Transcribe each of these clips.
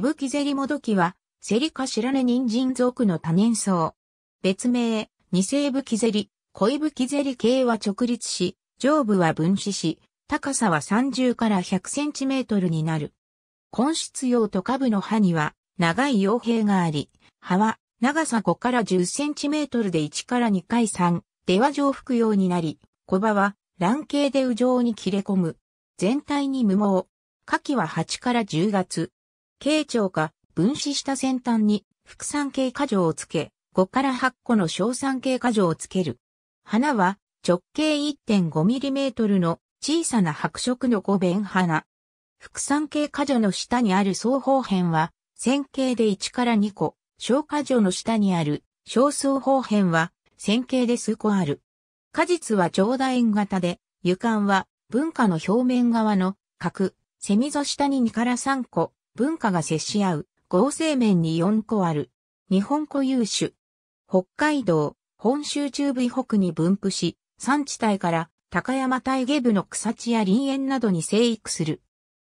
ブキゼリモドキは、セリカ白根人参属の多年草。別名、二世ブキゼリ、イブキゼリ系は直立し、上部は分子し、高さは30から100センチメートルになる。根室用と下部の葉には、長い葉兵があり、葉は、長さ5から10センチメートルで1から2回3、では上腹用になり、小葉は、卵形で羽状に切れ込む。全体に無毛。夏季は8から10月。形状か分子した先端に、副産系過剰をつけ、5から8個の小産系過剰をつける。花は、直径 1.5mm の小さな白色の五弁花。副産系過剰の下にある双方辺は、線形で1から2個、小過剰の下にある小数方辺は、線形で数個ある。果実は長楕円型で、湯管は文化の表面側の角、セミゾ下に2から3個、文化が接し合う合成面に4個ある。日本固有種。北海道、本州中部以北に分布し、山地帯から高山大下部の草地や林園などに生育する。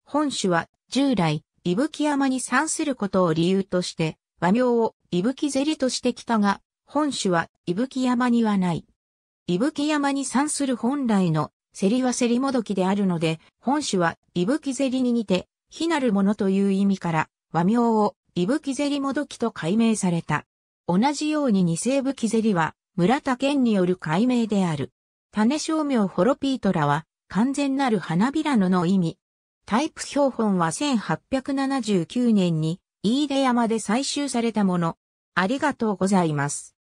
本種は従来、伊吹山に産することを理由として、和名を伊吹ゼリとしてきたが、本種は伊吹山にはない。伊吹山に産する本来のセリはセリもどきであるので、本種は伊吹ゼリに似て非なるものという意味から、和名を、伊吹ゼリもどきと改名された。同じように二世武器ゼリは、村田県による改名である。種商名ホロピートラは、完全なる花びらのの意味。タイプ標本は1879年に、飯出山で採集されたもの。ありがとうございます。